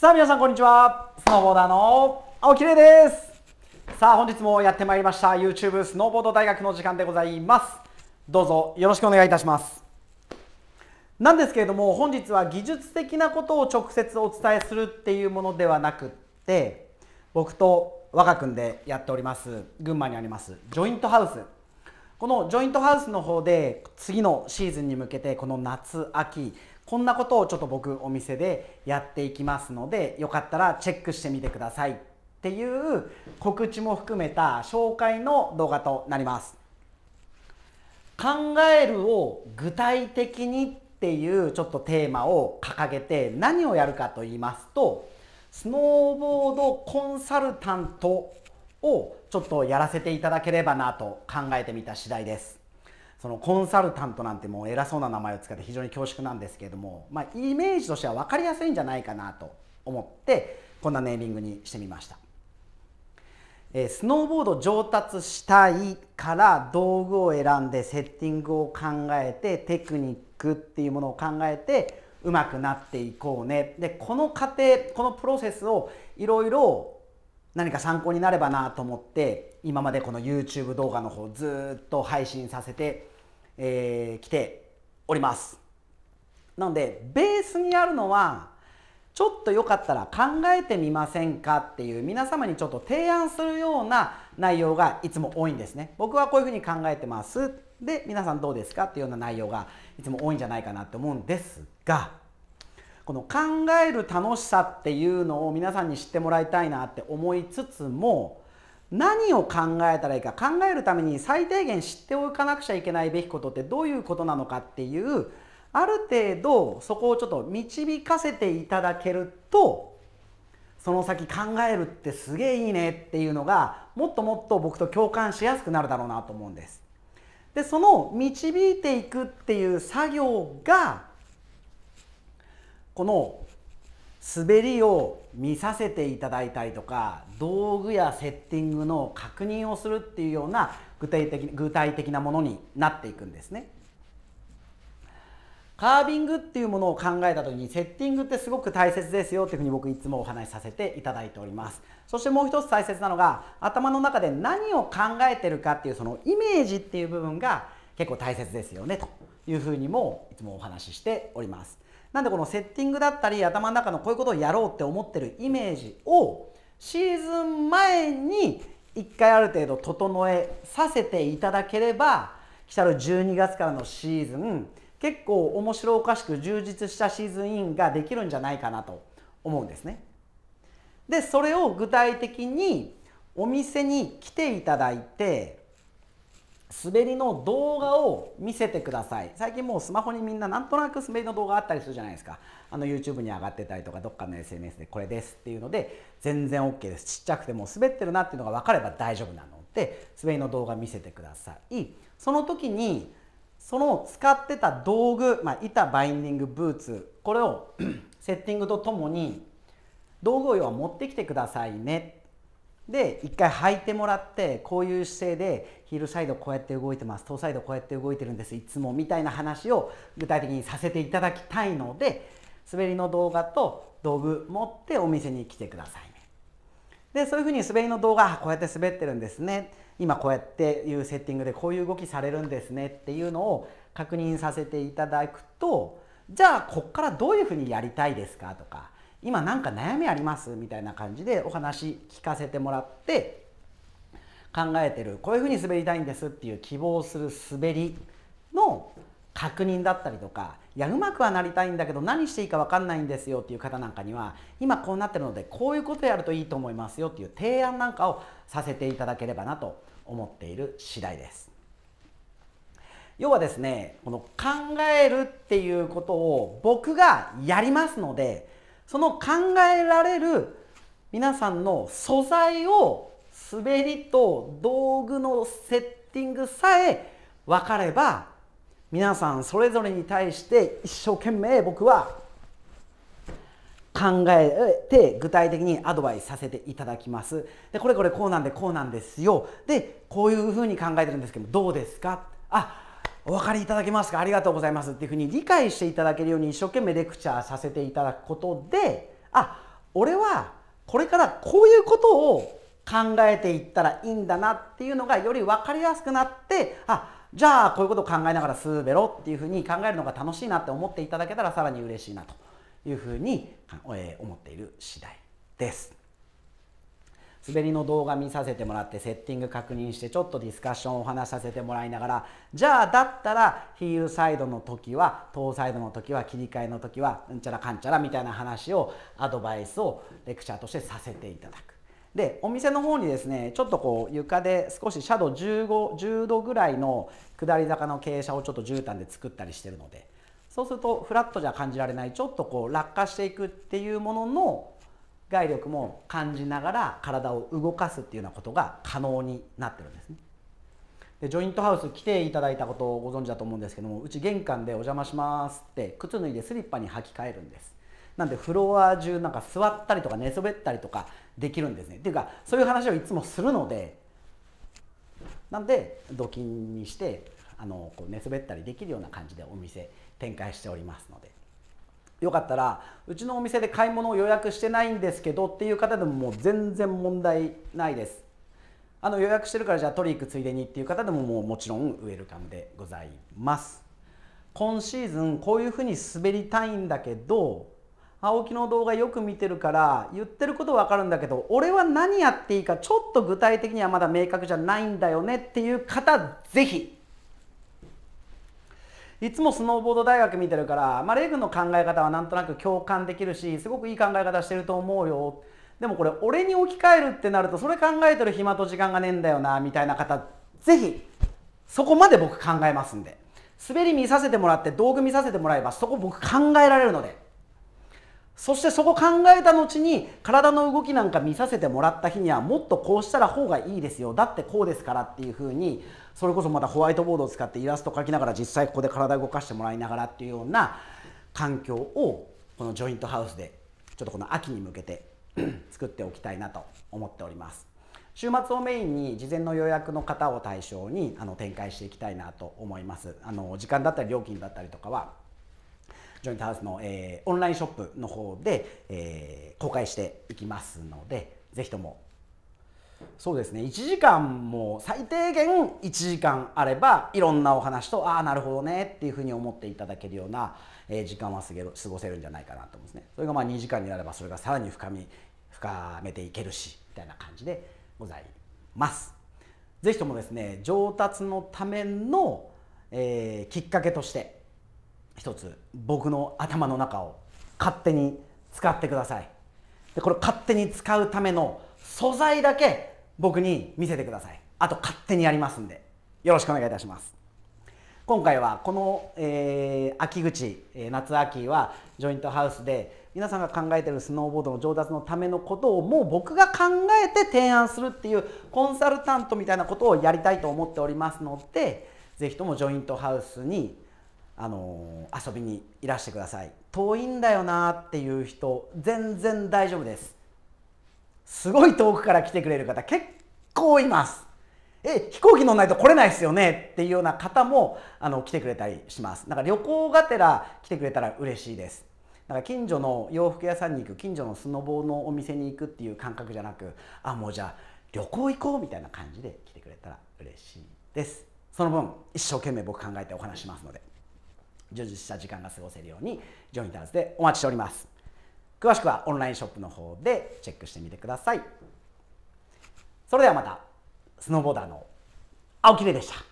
さあ皆さんこんにちはスノーボーダーの青木玲ですさあ本日もやってまいりました YouTube スノーボード大学の時間でございますどうぞよろしくお願いいたしますなんですけれども本日は技術的なことを直接お伝えするっていうものではなくって僕と我が君でやっております群馬にありますジョイントハウスこのジョイントハウスの方で次のシーズンに向けてこの夏秋こんなことをちょっと僕お店でやっていきますのでよかったらチェックしてみてくださいっていう告知も含めた紹介の動画となります。考えるを具体的にっていうちょっとテーマを掲げて何をやるかと言いますとスノーボードコンサルタントをちょっとやらせていただければなと考えてみた次第です。そのコンサルタントなんてもう偉そうな名前を使って非常に恐縮なんですけれども、まあ、イメージとしては分かりやすいんじゃないかなと思ってこんなネーミングにしてみました。えー、スノーボード上達したいから道具を選んでセッティングを考えてテクニックっていうものを考えてうまくなっていこうねでこの過程このプロセスをいろいろ何か参考になればなと思って今までこの YouTube 動画の方ずっと配信させてえー、来ております。なのでベースにあるのはちょっとよかったら考えてみませんかっていう皆様にちょっと提案するような内容がいつも多いんですね。僕はこういうふうに考えてますで皆さんどうですかっていうような内容がいつも多いんじゃないかなって思うんですがこの考える楽しさっていうのを皆さんに知ってもらいたいなって思いつつも何を考えたらいいか考えるために最低限知っておかなくちゃいけないべきことってどういうことなのかっていうある程度そこをちょっと導かせていただけるとその先考えるってすげえいいねっていうのがもっともっと僕と共感しやすくなるだろうなと思うんです。でその導いていくっていう作業がこの滑りを見させていただいたりとか道具やセッティングの確認をするっていうような具体的具体的なものになっていくんですね。カービングっていうものを考えた時にセッティングってすごく大切ですよっていうふうに僕いつもお話しさせていただいておりますそしてもう一つ大切なのが頭の中で何を考えてるかっていうそのイメージっていう部分が結構大切ですよねというふうにもいつもお話ししておりますなんでこのセッティングだったり頭の中のこういうことをやろうって思ってるイメージをシーズン前に一回ある程度整えさせていただければ来たる12月からのシーズン結構面白おかしく充実したシーズンインができるんじゃないかなと思うんですね。でそれを具体的にお店に来ていただいて滑りの動画を見せてください最近もうスマホにみんななんとなく滑りの動画あったりするじゃないですかあの YouTube に上がってたりとかどっかの SNS でこれですっていうので全然 OK ですちっちゃくても滑ってるなっていうのが分かれば大丈夫なので滑りの動画見せてくださいその時にその使ってた道具、まあ、板バインディングブーツこれを セッティングとともに道具を要は持ってきてくださいねで一回履いてもらってこういう姿勢でヒールサイドこうやって動いてますトーサイドこうやって動いてるんですいつもみたいな話を具体的にさせていただきたいので滑りの動画と道具持ってお店に来てくださいね。でそういうふうに滑りの動画こうやって滑ってるんですね今こうやっていうセッティングでこういう動きされるんですねっていうのを確認させていただくとじゃあこっからどういうふうにやりたいですかとか今なんか悩みありますみたいな感じでお話聞かせてもらって考えてるこういうふうに滑りたいんですっていう希望する滑りの確認だったりとかいやうまくはなりたいんだけど何していいか分かんないんですよっていう方なんかには今こうなってるのでこういうことやるといいと思いますよっていう提案なんかをさせていただければなと思っている次第です。要はですねこの考えるっていうことを僕がやりますのでその考えられる皆さんの素材を滑りと道具のセッティングさえ分かれば皆さんそれぞれに対して一生懸命僕は考えて具体的にアドバイスさせていただきます。でこれこれこうなんでこうなんですよ。でこういうふうに考えてるんですけどどうですかあお分かりいただけますかありがとうございますっていうふうに理解していただけるように一生懸命レクチャーさせていただくことであ俺はこれからこういうことを考えていったらいいんだなっていうのがより分かりやすくなってあじゃあこういうことを考えながらすべろっていうふうに考えるのが楽しいなって思っていただけたらさらに嬉しいなというふうに思っている次第です。滑りの動画見させてもらってセッティング確認してちょっとディスカッションをお話しさせてもらいながらじゃあだったらヒールサイドの時はトサイドの時は切り替えの時はうんちゃらかんちゃらみたいな話をアドバイスをレクチャーとしてさせていただく。でお店の方にですねちょっとこう床で少しシャドウ1510度ぐらいの下り坂の傾斜をちょっと絨毯で作ったりしてるのでそうするとフラットじゃ感じられないちょっとこう落下していくっていうものの外力も感じながら体を動かすっていうようなことが可能になってるんですねでジョイントハウス来ていただいたことをご存知だと思うんですけどもうち玄関で「お邪魔します」って靴脱いでスリッパに履き替えるんですなんでフロア中なんか座ったりとか寝そべったりとかできるんですねっていうかそういう話をいつもするのでなんでドキンにしてあのこう寝そべったりできるような感じでお店展開しておりますのでよかったらうちのお店で買い物を予約してないんですけどっていう方でももう全然問題ないですあの予約してるからじゃあ取り行くついでにっていう方でももうもちろんウェルカムでございます今シーズンこういうふうに滑りたいんだけど青木の動画よく見てるから言ってることわかるんだけど俺は何やっていいかちょっと具体的にはまだ明確じゃないんだよねっていう方ぜひいつもスノーボード大学見てるから、まあ、レイ君の考え方はなんとなく共感できるしすごくいい考え方してると思うよでもこれ俺に置き換えるってなるとそれ考えてる暇と時間がねえんだよなみたいな方ぜひそこまで僕考えますんで滑り見させてもらって道具見させてもらえばそこ僕考えられるので。そしてそこ考えた後に体の動きなんか見させてもらった日にはもっとこうしたら方がいいですよだってこうですからっていう風にそれこそまたホワイトボードを使ってイラスト描きながら実際ここで体動かしてもらいながらっていうような環境をこのジョイントハウスでちょっとこの秋に向けて 作っておきたいなと思っております。週末をメインに事前の予約の方を対象にあの展開していきたいなと思います。あの時間だったり料金だったりとかはジョイントハウスの、えー、オンラインショップの方で、えー、公開していきますのでぜひともそうですね1時間も最低限1時間あればいろんなお話とああなるほどねっていうふうに思っていただけるような、えー、時間は過ごせるんじゃないかなと思うんですねそれがまあ2時間になればそれがさらに深み深めていけるしみたいな感じでございますぜひともですね上達のための、えー、きっかけとして一つ僕の頭の中を勝手に使ってくださいでこれ勝手に使うための素材だけ僕に見せてくださいあと勝手にやりますんでよろしくお願いいたします今回はこの、えー、秋口夏秋はジョイントハウスで皆さんが考えてるスノーボードの上達のためのことをもう僕が考えて提案するっていうコンサルタントみたいなことをやりたいと思っておりますので是非ともジョイントハウスにあの遊びにいらしてください遠いんだよなっていう人全然大丈夫ですすごい遠くから来てくれる方結構いますえ飛行機乗んないと来れないですよねっていうような方もあの来てくれたりしますだから旅行がてら来てくれたら嬉しいですだから近所の洋服屋さんに行く近所のスノボーのお店に行くっていう感覚じゃなくあもうじゃあ旅行行こうみたいな感じで来てくれたら嬉しいですその分一生懸命僕考えてお話しますので充実した時間が過ごせるようにジョイーターズでお待ちしております詳しくはオンラインショップの方でチェックしてみてくださいそれではまたスノーボーダーの青木玲でした